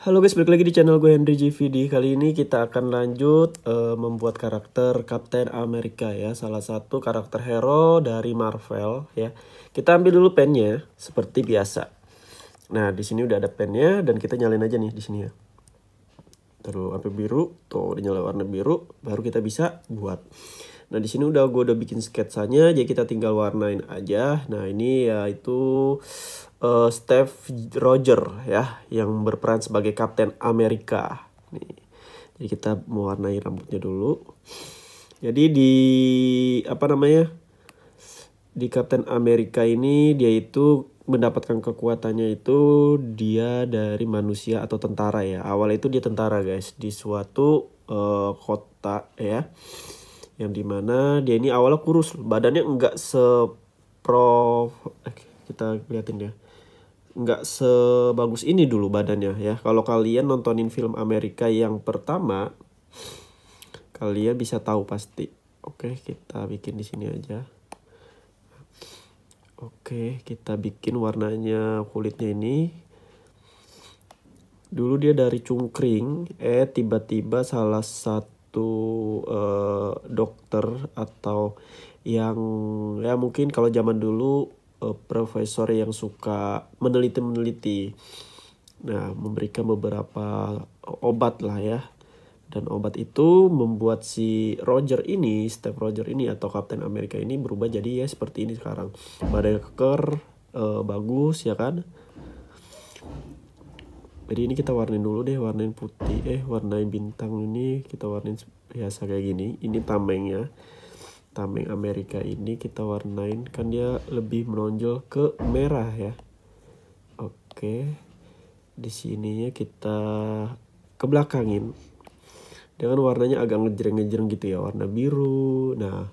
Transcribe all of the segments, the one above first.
Halo guys, balik lagi di channel gue Henry GVD. Kali ini kita akan lanjut uh, membuat karakter Captain America ya, salah satu karakter hero dari Marvel ya. Kita ambil dulu pennya seperti biasa. Nah, di sini udah ada pennya dan kita nyalain aja nih di sini ya. Terus api biru, tuh udah nyala warna biru, baru kita bisa buat. Nah di sini udah gue udah bikin sketsanya, jadi kita tinggal warnain aja. Nah ini yaitu uh, eh, Steve Roger ya, yang berperan sebagai Kapten Amerika. Nih, jadi kita mewarnai rambutnya dulu. Jadi di apa namanya di Kapten Amerika ini dia itu mendapatkan kekuatannya itu dia dari manusia atau tentara ya. Awalnya itu dia tentara guys di suatu uh, kota ya yang dimana dia ini awalnya kurus badannya nggak seprof eh, kita liatin dia enggak sebagus ini dulu badannya ya kalau kalian nontonin film Amerika yang pertama kalian bisa tahu pasti oke kita bikin di sini aja oke kita bikin warnanya kulitnya ini dulu dia dari cungkring eh tiba-tiba salah satu satu uh, dokter atau yang ya mungkin kalau zaman dulu uh, profesor yang suka meneliti-meneliti. Nah, memberikan beberapa obat lah ya. Dan obat itu membuat si Roger ini, Steve Roger ini atau Captain Amerika ini berubah jadi ya seperti ini sekarang. Badannya keker, uh, eh, bagus ya kan jadi ini kita warnain dulu deh warnain putih eh warnain bintang ini kita warnain biasa kayak gini ini tamengnya tameng Amerika ini kita warnain kan dia lebih menonjol ke merah ya oke di sininya kita kebelakangin dengan warnanya agak ngejreng-ngejreng gitu ya warna biru nah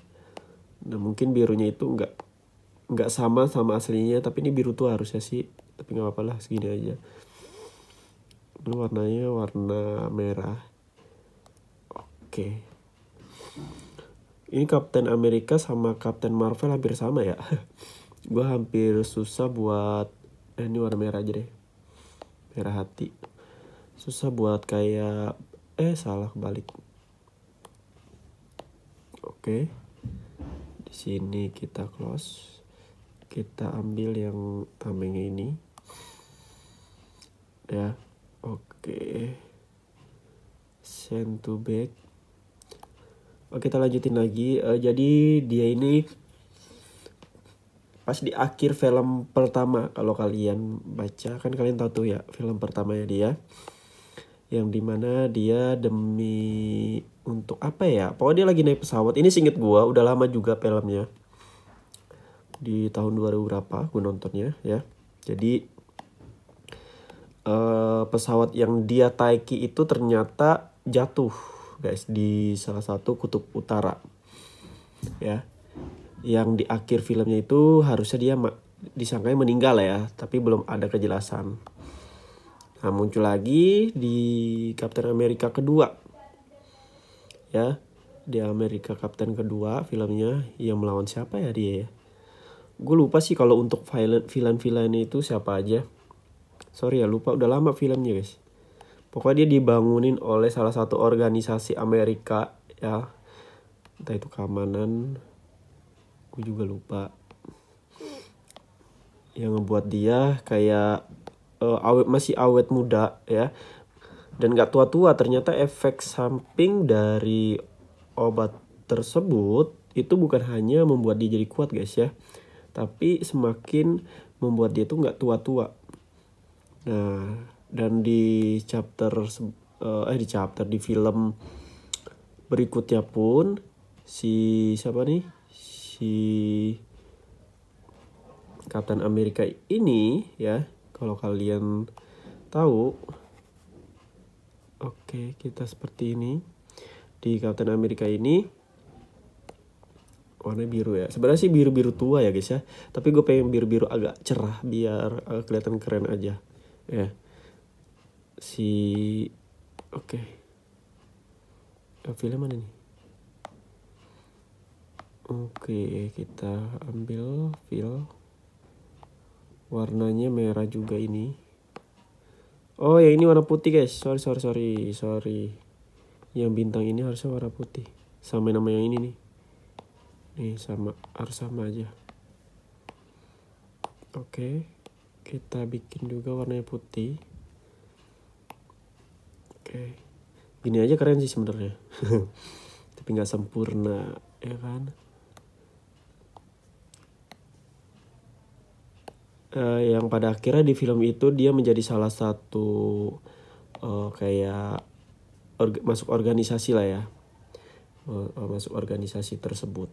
nah mungkin birunya itu enggak nggak sama sama aslinya tapi ini biru tuh harusnya sih tapi nggak apa-apa lah segini aja ini warnanya warna merah oke ini Captain America sama Captain Marvel hampir sama ya gue hampir susah buat eh, ini warna merah aja deh merah hati susah buat kayak eh salah balik. oke okay. di sini kita close kita ambil yang tameng ini ya Oke. Send to back. Oke, kita lanjutin lagi. Uh, jadi dia ini pas di akhir film pertama kalau kalian baca kan kalian tahu tuh ya film pertamanya dia yang dimana dia demi untuk apa ya pokoknya dia lagi naik pesawat ini singkat gua udah lama juga filmnya di tahun 2000 berapa gue nontonnya ya jadi Eh, pesawat yang dia taiki itu ternyata jatuh guys di salah satu kutub utara ya yang di akhir filmnya itu harusnya dia disangkai meninggal ya tapi belum ada kejelasan nah muncul lagi di Captain America kedua ya di Amerika Captain kedua filmnya yang melawan siapa ya dia ya gue lupa sih kalau untuk villain villain itu siapa aja sorry ya lupa udah lama filmnya guys pokoknya dia dibangunin oleh salah satu organisasi Amerika ya entah itu keamanan gue juga lupa yang ngebuat dia kayak uh, awet masih awet muda ya dan gak tua-tua ternyata efek samping dari obat tersebut itu bukan hanya membuat dia jadi kuat guys ya tapi semakin membuat dia tuh nggak tua-tua Nah, dan di chapter eh, eh di chapter di film berikutnya pun si siapa nih? Si Captain America ini ya, kalau kalian tahu Oke, kita seperti ini. Di Captain America ini warna biru ya. Sebenarnya sih biru-biru tua ya guys ya. Tapi gue pengen biru-biru agak cerah biar eh, kelihatan keren aja ya si oke okay. film mana nih oke okay, kita ambil fill warnanya merah juga ini oh ya ini warna putih guys sorry sorry sorry sorry yang bintang ini harusnya warna putih sama nama yang ini nih nih sama harus sama aja oke okay kita bikin juga warnanya putih oke gini aja keren sih sebenarnya tapi nggak sempurna ya kan uh, yang pada akhirnya di film itu dia menjadi salah satu uh, kayak orga, masuk organisasi lah ya uh, uh, masuk organisasi tersebut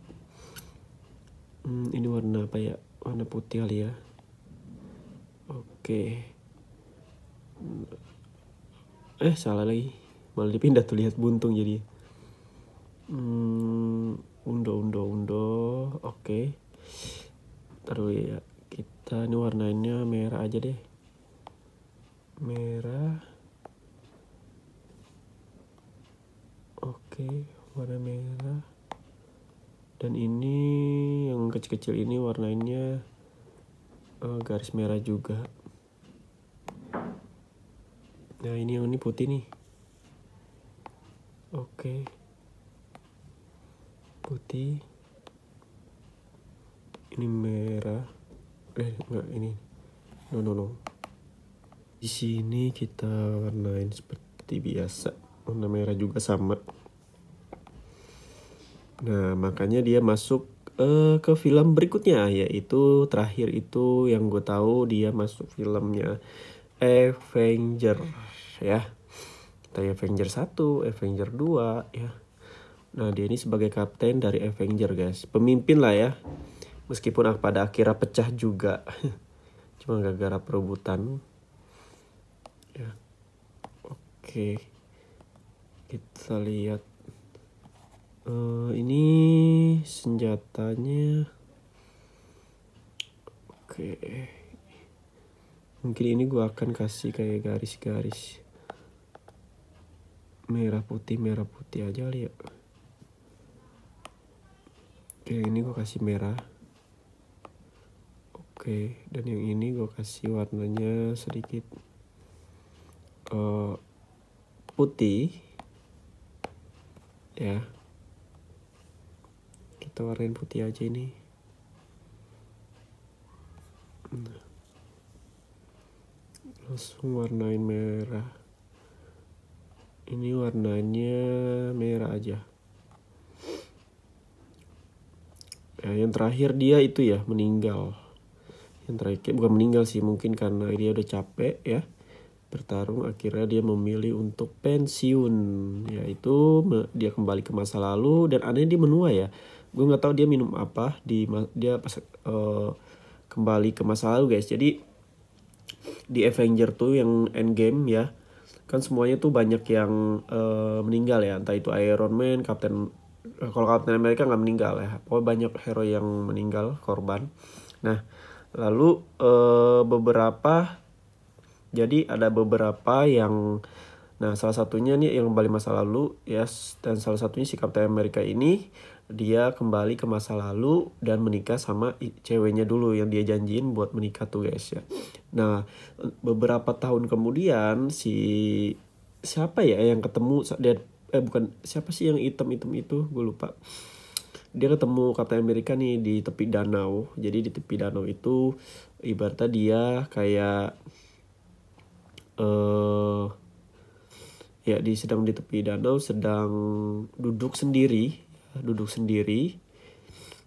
hmm, ini warna apa ya warna putih kali ya Oke. Eh salah lagi. Malah dipindah tuh lihat buntung jadi. Hmm, undo undo undo. Oke. Taruh ya. Kita ini warnanya merah aja deh. Merah. Oke, warna merah. Dan ini yang kecil-kecil ini warnanya uh, eh, garis merah juga nah ini ini putih nih oke putih ini merah eh enggak ini no no no di sini kita warnain seperti biasa warna merah juga sama nah makanya dia masuk uh, ke film berikutnya yaitu terakhir itu yang gue tahu dia masuk filmnya Avenger ya dari Avenger 1, Avenger 2 ya. Nah, dia ini sebagai kapten dari Avenger, guys. Pemimpin lah ya. Meskipun pada akhirnya pecah juga. Cuma gara-gara perebutan. Ya. Oke. Kita lihat uh, ini senjatanya. Oke. Okay mungkin ini gue akan kasih kayak garis-garis merah putih merah putih aja kali ya oke yang ini gue kasih merah oke dan yang ini gue kasih warnanya sedikit uh, putih ya kita warnain putih aja ini nah langsung warnain merah ini warnanya merah aja ya, yang terakhir dia itu ya meninggal yang terakhir bukan meninggal sih mungkin karena dia udah capek ya bertarung akhirnya dia memilih untuk pensiun yaitu dia kembali ke masa lalu dan aneh dia menua ya gue nggak tahu dia minum apa di dia pas uh, kembali ke masa lalu guys jadi di Avenger tuh yang Endgame ya kan semuanya tuh banyak yang uh, meninggal ya entah itu Iron Man, Captain eh, kalau Captain America nggak meninggal ya pokoknya banyak hero yang meninggal korban nah lalu uh, beberapa jadi ada beberapa yang nah salah satunya nih yang balik masa lalu yes, dan salah satunya si Captain America ini dia kembali ke masa lalu dan menikah sama ceweknya dulu yang dia janjiin buat menikah tuh guys ya. Nah, beberapa tahun kemudian si siapa ya yang ketemu dia eh bukan siapa sih yang item-item itu gue lupa. Dia ketemu kata Amerika nih di tepi danau. Jadi di tepi danau itu ibaratnya dia kayak eh uh, ya di sedang di tepi danau sedang duduk sendiri duduk sendiri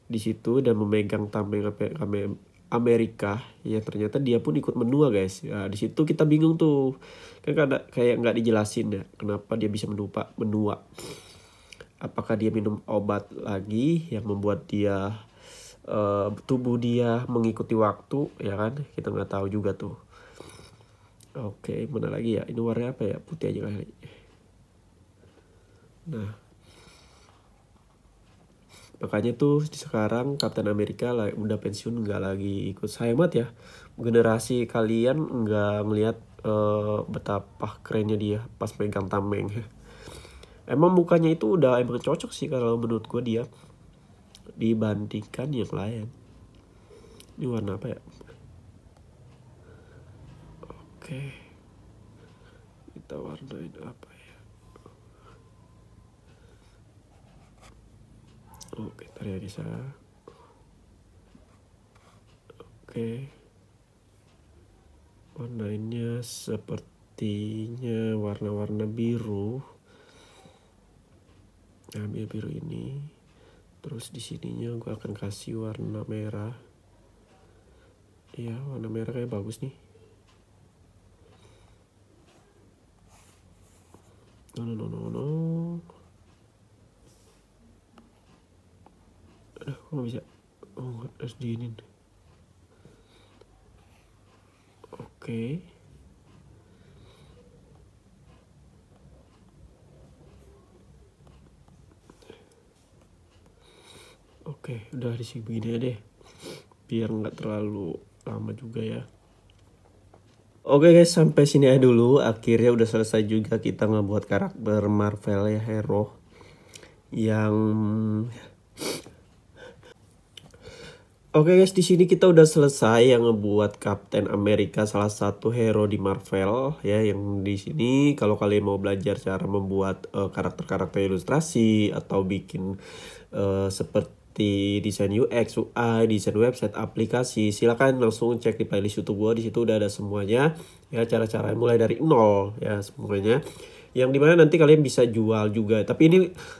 di situ dan memegang tameng Amerika ya ternyata dia pun ikut menua guys nah, di situ kita bingung tuh kan kayak kayak nggak dijelasin ya kenapa dia bisa menupa menua apakah dia minum obat lagi yang membuat dia uh, tubuh dia mengikuti waktu ya kan kita nggak tahu juga tuh oke mana lagi ya ini warna apa ya putih aja kali nah makanya tuh sekarang Captain Amerika lah, udah pensiun nggak lagi ikut saya banget ya generasi kalian nggak melihat uh, eh, betapa kerennya dia pas megang tameng emang mukanya itu udah emang cocok sih kalau menurut gue dia dibandingkan yang lain ini warna apa ya oke kita warnain apa ya? Oke, pintar ya Risa. Oke. Warnanya sepertinya warna-warna biru. Nah, ambil biru ini. Terus di sininya gue akan kasih warna merah. Iya, warna merah kayak bagus nih. No, no, no, no, no. aduh kok gak bisa oh, harus diinin oke Oke, udah di begini aja deh. Biar nggak terlalu lama juga ya. Oke okay guys, sampai sini aja dulu. Akhirnya udah selesai juga kita ngebuat karakter Marvel ya, hero. Yang Oke okay guys, di sini kita udah selesai yang ngebuat Captain America salah satu hero di Marvel ya yang di sini kalau kalian mau belajar cara membuat eh, karakter-karakter uh, ilustrasi atau bikin uh, seperti desain UX, UI, desain website, aplikasi, silahkan langsung cek di playlist YouTube gua di situ udah ada semuanya ya cara cara mulai dari nol ya semuanya yang dimana nanti kalian bisa jual juga tapi ini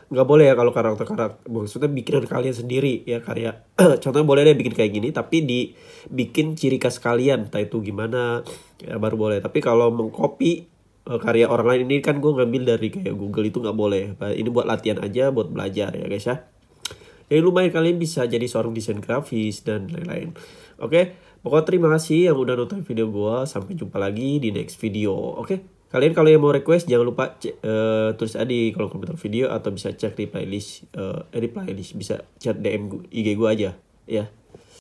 nggak boleh ya kalau karakter karakter maksudnya bikin kalian sendiri ya karya contohnya boleh deh bikin kayak gini tapi dibikin ciri khas kalian entah itu gimana ya baru boleh tapi kalau mengcopy eh, karya orang lain ini kan gue ngambil dari kayak Google itu nggak boleh ini buat latihan aja buat belajar ya guys ya jadi lumayan kalian bisa jadi seorang desain grafis dan lain-lain oke pokoknya terima kasih yang udah nonton video gue sampai jumpa lagi di next video oke Kalian kalau yang mau request jangan lupa cek, uh, eh, tulis aja di kolom komentar video atau bisa cek di playlist, uh, eh, di playlist bisa chat DM IG gue aja ya.